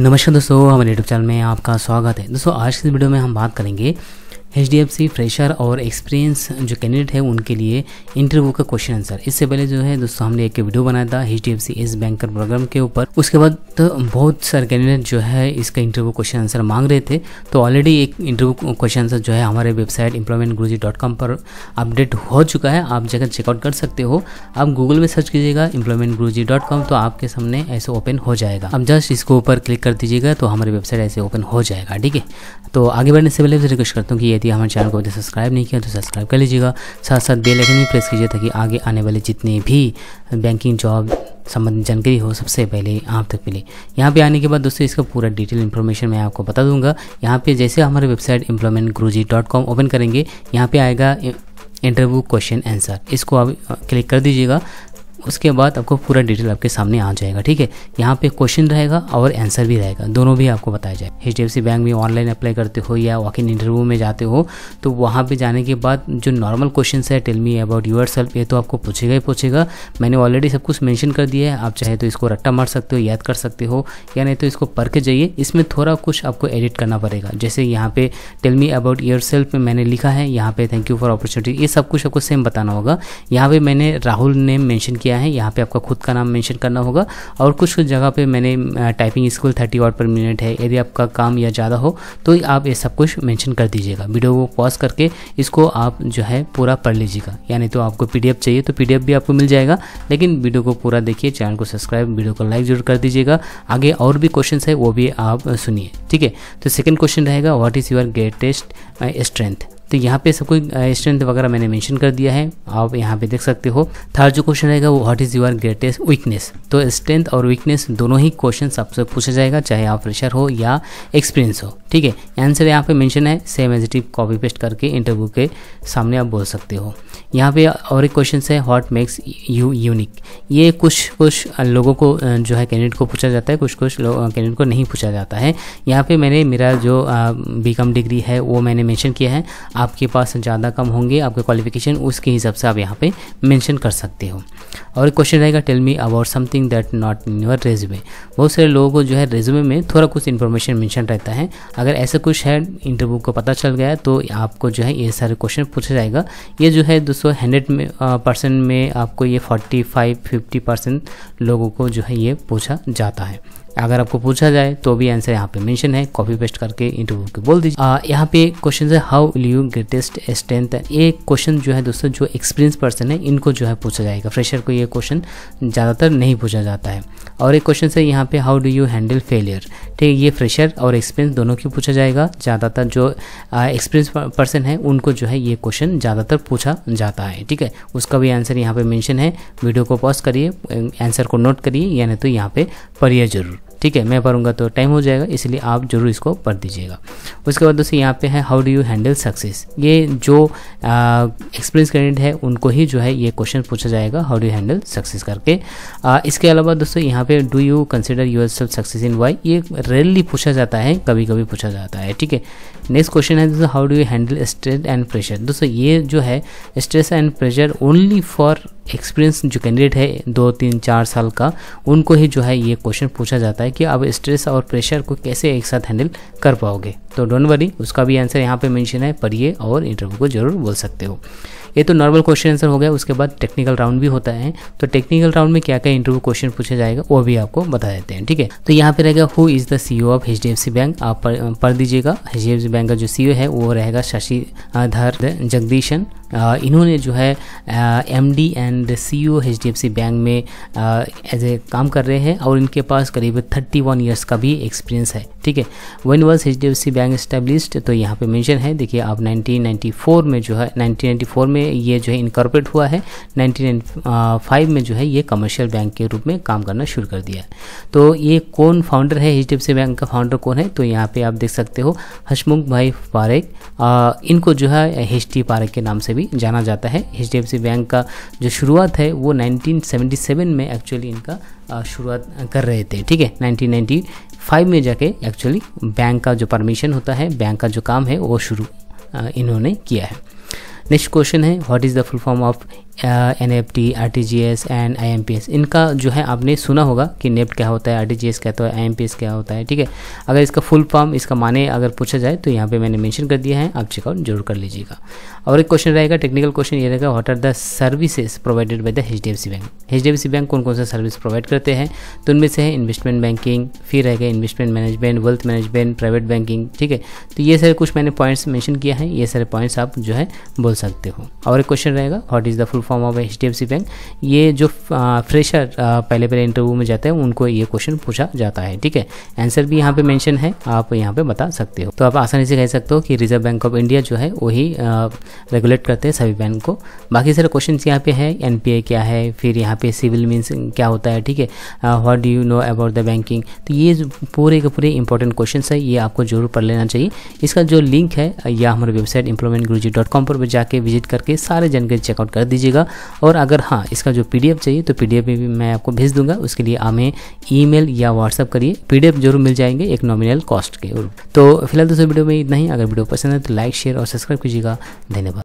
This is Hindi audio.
नमस्कार दोस्तों हमारे यूट्यूब चैनल में आपका स्वागत है दोस्तों आज के वीडियो में हम बात करेंगे एच फ्रेशर और एक्सपीरियंस जो कैंडिडेट है उनके लिए इंटरव्यू का क्वेश्चन आंसर इससे पहले जो है दोस्तों हमने एक वीडियो बनाया था H D F C S bank programme के ऊपर उसके बाद तो बहुत सारे कैंडिडेट जो है इसका इंटरव्यू क्वेश्चन आंसर मांग रहे थे तो ऑलरेडी एक इंटरव्यू क्वेश्चन आंसर जो है हमारे website employment Guruji dot com पर अपडेट हो चुका है आप जगह चेकआउट कर सकते हो आप गूगल में सर्च कीजिएगा एम्प्लॉयमेंट गुरुजी डॉट कॉम तो आपके सामने ऐसे ओपन हो जाएगा अब जस्ट इसके ऊपर क्लिक कर दीजिएगा तो हमारी वेबसाइट ऐसे ओपन हो जाएगा ठीक है तो आगे बढ़ने से पहले रिक्वेस्ट करता हूँ कि ये यदि हमारे चैनल को सब्सक्राइब नहीं किया तो सब्सक्राइब कर लीजिएगा साथ साथ बेल आइकन भी प्रेस कीजिए ताकि आगे आने वाले जितने भी बैंकिंग जॉब संबंधित जानकारी हो सबसे पहले आप तक मिले यहाँ पे आने के बाद दोस्तों इसका पूरा डिटेल इन्फॉर्मेशन मैं आपको बता दूंगा यहाँ पे जैसे हमारे website employment Guruji dot com open करेंगे यहाँ पे आएगा इंटरव्यू क्वेश्चन आंसर इसको आप क्लिक कर दीजिएगा उसके बाद आपको पूरा डिटेल आपके सामने आ जाएगा ठीक है यहाँ पे क्वेश्चन रहेगा और आंसर भी रहेगा दोनों भी आपको बताया जाए एच डी बैंक में ऑनलाइन अप्लाई करते हो या वॉक इन इंटरव्यू में जाते हो तो वहाँ पर जाने के बाद जो नॉर्मल क्वेश्चन है tell me about yourself ये तो आपको पूछेगा ही पूछेगा मैंने ऑलरेडी सब कुछ मैंशन कर दिया है आप चाहे तो इसको रट्टा मार सकते हो याद कर सकते हो या नहीं तो इसको पढ़ के जाइए इसमें थोड़ा कुछ आपको एडिट करना पड़ेगा जैसे यहाँ पे tell me about yourself मैंने लिखा है यहाँ पे थैंक यू फॉर अपॉर्चुनिटी ये सब कुछ आपको सेम बताना होगा यहाँ पे मैंने राहुल नेम मैंशन किया है यहाँ पे आपका खुद का नाम मेंशन करना होगा और कुछ कुछ जगह पे मैंने टाइपिंग स्किल थर्टी वाट पर मिनट है यदि आपका काम या ज़्यादा हो तो आप ये सब कुछ मेंशन कर दीजिएगा वीडियो को पॉज करके इसको आप जो है पूरा पढ़ लीजिएगा यानी तो आपको पी चाहिए तो पी भी आपको मिल जाएगा लेकिन वीडियो को पूरा देखिए चैनल को सब्सक्राइब वीडियो को लाइक जरूर कर दीजिएगा आगे और भी क्वेश्चन है वो भी आप सुनिए ठीक है तो सेकेंड क्वेश्चन रहेगा what is your greatest strength तो यहाँ पे सब स्ट्रेंथ वगैरह मैंने मेंशन कर दिया है आप यहाँ पे देख सकते हो थर्ड जो क्वेश्चन रहेगा वो what is your greatest weakness तो स्ट्रेंथ और वीकनेस दोनों ही क्वेश्चन आपसे पूछा जाएगा चाहे आप फ्रेशर हो या एक्सपीरियंस हो ठीक है आंसर यहाँ पे मेंशन है same as it copy paste करके इंटरव्यू के सामने आप बोल सकते हो यहाँ पे और एक क्वेश्चन है व्हाट मेक्स यू यूनिक ये कुछ कुछ लोगों को जो है कैंडिडेट को पूछा जाता है कुछ कुछ कैंडिडेट को नहीं पूछा जाता है यहाँ पे मैंने मेरा जो बी कॉम डिग्री है वो मैंने मेंशन किया है आपके पास ज़्यादा कम होंगे आपके क्वालिफिकेशन उसके हिसाब से आप यहाँ पे मेंशन कर सकते हो और क्वेश्चन रहेगा tell me about something that not in your resume बहुत सारे लोगों को जो है रेज्यूमे में थोड़ा कुछ इन्फॉर्मेशन मेंशन रहता है अगर ऐसा कुछ है इंटरव्यू को पता चल गया तो आपको जो है ये सारे क्वेश्चन पूछा जाएगा ये जो है दोस्तों हंड्रेड में परसेंट में आपको ये फोर्टी फाइव फिफ्टी परसेंट लोगों को जो है ये पूछा जाता है अगर आपको पूछा जाए तो भी आंसर यहाँ पे मेंशन है कॉपी पेस्ट करके इंटरव्यू के बोल दीजिए यहाँ पे क्वेश्चन है how will you greatest strength ये क्वेश्चन जो है दोस्तों जो एक्सपीरियंस पर्सन है इनको जो है पूछा जाएगा फ्रेशर को ये क्वेश्चन ज़्यादातर नहीं पूछा जाता है और एक क्वेश्चन है यहाँ पे how do you handle failure ठीक है ये फ्रेशर और एक्सपीरियंस दोनों की पूछा जाएगा ज़्यादातर जो एक्सपीरियंस पर्सन है उनको जो है ये क्वेश्चन ज़्यादातर पूछा जाता है ठीक है उसका भी आंसर यहाँ पे मेंशन है वीडियो को पॉज करिए आंसर को नोट करिए या नहीं तो यहाँ पे पढ़िए जरूर ठीक है मैं भरूंगा तो टाइम हो जाएगा इसलिए आप जरूर इसको पढ़ दीजिएगा उसके बाद दोस्तों यहाँ पे है how do you handle success ये जो एक्सपीरियंस कैंडिडेट है उनको ही जो है ये क्वेश्चन पूछा जाएगा हाउ डू हैंडल सक्सेस करके आ, इसके अलावा दोस्तों यहाँ पे do you consider yourself success in why ये रेयरली पूछा जाता है कभी कभी पूछा जाता है ठीक है नेक्स्ट क्वेश्चन है दोस्तों how do you handle stress and pressure दोस्तों ये जो है stress and pressure only for experience जो कैंडिडेट है दो तीन चार साल का उनको ही जो है ये क्वेश्चन पूछा जाता है कि आप स्ट्रेस और प्रेशर को कैसे एक साथ हैंडल कर पाओगे तो डोंट वरी उसका भी आंसर यहाँ पे मेंशन है पढ़िए और इंटरव्यू को जरूर बोल सकते हो ये तो नॉर्मल क्वेश्चन आंसर हो गया उसके बाद टेक्निकल राउंड भी होता है तो टेक्निकल राउंड में क्या क्या इंटरव्यू क्वेश्चन पूछा जाएगा वो भी आपको बता देते हैं ठीक है तो यहाँ पे रहेगा who is the C of H bank आप पढ़, दीजिएगा एच बैंक का जो सी e है वो रहेगा शशि धर जगदीशन इन्होंने जो है M D and C O H D F C bank में एज ए काम कर रहे हैं और इनके पास करीब थर्टी वन ईयर्स का भी एक्सपीरियंस है ठीक है वन वर्स H D F C bank bank established तो यहाँ पे मेंशन है देखिए आप 1994 में जो है 1994 में ये जो है इनकॉर्पोरेट हुआ है 1995 में जो है ये कमर्शियल बैंक के रूप में काम करना शुरू कर दिया है तो ये कौन फाउंडर है एच बैंक का फाउंडर कौन है तो यहाँ पर आप देख सकते हो हसमुख भाई पारेक इनको जो है एच पारेख के नाम से भी जाना जाता है एच बैंक का जो शुरुआत है वो नाइनटीन में एक्चुअली इनका शुरुआत कर रहे थे ठीक है 1990 फाइव में जाके एक्चुअली बैंक का जो परमिशन होता है बैंक का जो काम है वो शुरू इन्होंने किया है नेक्स्ट क्वेश्चन है what is the full form of N F T R T G S and I M P S इनका जो है आपने सुना होगा कि नेफ्ट क्या होता है आर टी जी एस क्या होता है आई एम पी एस क्या होता है ठीक है अगर इसका फुल फॉर्म इसका माने अगर पूछा जाए तो यहाँ पे मैंने मेंशन कर दिया है आप चेकआउट जरूर कर लीजिएगा और एक क्वेश्चन रहेगा टेक्निकल क्वेश्चन ये रहेगा what are the services provided by the H D F C bank H D F C bank कौन कौन सा सर्विस प्रोवाइड करते हैं तो उनमें से है इन्वेस्टमेंट बैंकिंग फिर रहेगा investment management wealth management private banking ठीक है तो ये सारे कुछ मैंने पॉइंट्स मैंशन किया है ये सारे पॉइंट्स आप जो है बोल सकते हो और एक क्वेश्चन रहेगा what is the full form of H D F C bank ये जो फ्रेशर पहले पहले इंटरव्यू में जाते हैं उनको ये क्वेश्चन पूछा जाता है ठीक है आंसर भी यहाँ पे मेंशन है आप यहाँ पे बता सकते हो तो आप आसानी से कह सकते हो कि रिजर्व बैंक ऑफ इंडिया जो है वही रेगुलेट करते हैं सभी बैंक को बाकी सारे क्वेश्चन यहाँ पे है एन क्या है फिर यहाँ पे सिविल मीन्स क्या होता है ठीक है what do you know about the banking तो ये पूरे के पूरे इंपॉर्टेंट क्वेश्चन है ये आपको जरूर पढ़ लेना चाहिए इसका जो लिंक है या हमारे वेबसाइट इम्प्लॉयमेंट पर जाके विजिट करके सारे जानकारी चेकआउट कर दीजिएगा दीजिएगा और अगर हाँ इसका जो पी चाहिए तो पी भी मैं आपको भेज दूंगा उसके लिए हमें ई या व्हाट्सअप करिए पी जरूर मिल जाएंगे एक नॉमिनल कॉस्ट के तो फिलहाल दोस्तों वीडियो में इतना ही अगर वीडियो पसंद है तो लाइक शेयर और सब्सक्राइब कीजिएगा धन्यवाद